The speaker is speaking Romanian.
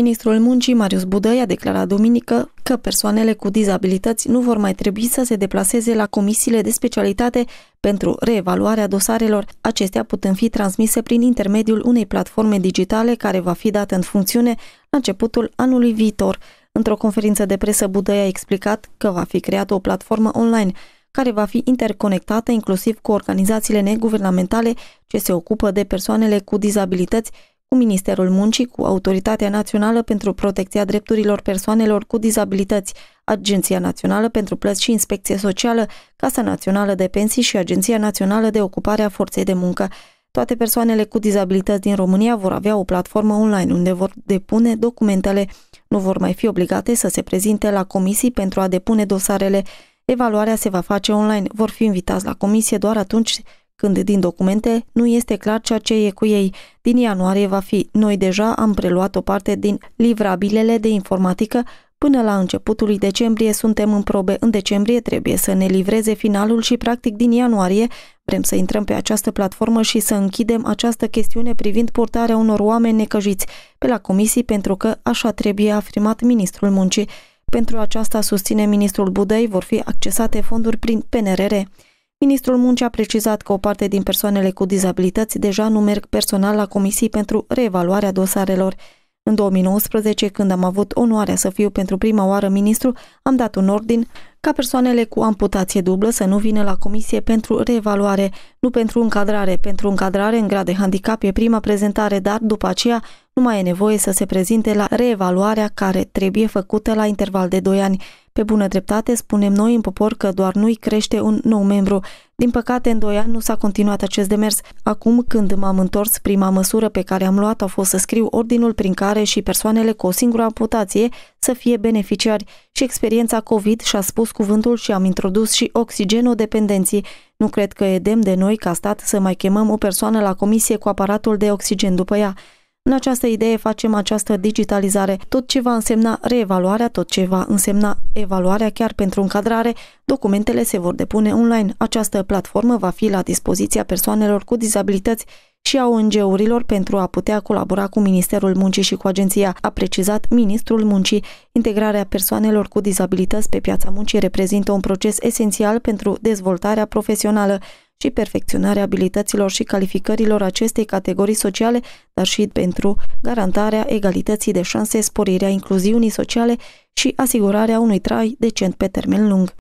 Ministrul Muncii Marius Budăi a declarat duminică că persoanele cu dizabilități nu vor mai trebui să se deplaseze la comisiile de specialitate pentru reevaluarea dosarelor, acestea putând fi transmise prin intermediul unei platforme digitale care va fi dată în funcțiune la începutul anului viitor. Într-o conferință de presă, Budăi a explicat că va fi creată o platformă online care va fi interconectată inclusiv cu organizațiile neguvernamentale ce se ocupă de persoanele cu dizabilități cu Ministerul Muncii, cu Autoritatea Națională pentru Protecția Drepturilor Persoanelor cu Dizabilități, Agenția Națională pentru Plăți și Inspecție Socială, Casa Națională de Pensii și Agenția Națională de Ocupare a Forței de Muncă. Toate persoanele cu dizabilități din România vor avea o platformă online unde vor depune documentele, nu vor mai fi obligate să se prezinte la comisii pentru a depune dosarele. Evaluarea se va face online, vor fi invitați la comisie doar atunci când din documente nu este clar ceea ce e cu ei. Din ianuarie va fi. Noi deja am preluat o parte din livrabilele de informatică Până la începutul decembrie suntem în probe. În decembrie trebuie să ne livreze finalul și practic din ianuarie vrem să intrăm pe această platformă și să închidem această chestiune privind portarea unor oameni necăjiți pe la comisii pentru că așa trebuie afirmat ministrul muncii. Pentru aceasta susține ministrul Budăi vor fi accesate fonduri prin PNRR. Ministrul Muncii a precizat că o parte din persoanele cu dizabilități deja nu merg personal la comisii pentru reevaluarea dosarelor. În 2019, când am avut onoarea să fiu pentru prima oară ministru, am dat un ordin ca persoanele cu amputație dublă să nu vină la comisie pentru reevaluare, nu pentru încadrare. Pentru încadrare în grad de handicap e prima prezentare, dar după aceea nu mai e nevoie să se prezinte la reevaluarea care trebuie făcută la interval de 2 ani. Pe bună dreptate, spunem noi în popor că doar nu-i crește un nou membru. Din păcate, în 2 ani nu s-a continuat acest demers. Acum, când m-am întors, prima măsură pe care am luat a fost să scriu ordinul prin care și persoanele cu o singură amputație să fie beneficiari. Și experiența COVID și-a spus cuvântul și am introdus și oxigenodependenții. Nu cred că e demn de noi ca stat să mai chemăm o persoană la comisie cu aparatul de oxigen după ea. În această idee facem această digitalizare. Tot ce va însemna reevaluarea, tot ce va însemna evaluarea chiar pentru încadrare, documentele se vor depune online. Această platformă va fi la dispoziția persoanelor cu dizabilități și a ONG-urilor pentru a putea colabora cu Ministerul Muncii și cu agenția, a precizat Ministrul Muncii. Integrarea persoanelor cu dizabilități pe piața muncii reprezintă un proces esențial pentru dezvoltarea profesională și perfecționarea abilităților și calificărilor acestei categorii sociale, dar și pentru garantarea egalității de șanse, sporirea incluziunii sociale și asigurarea unui trai decent pe termen lung.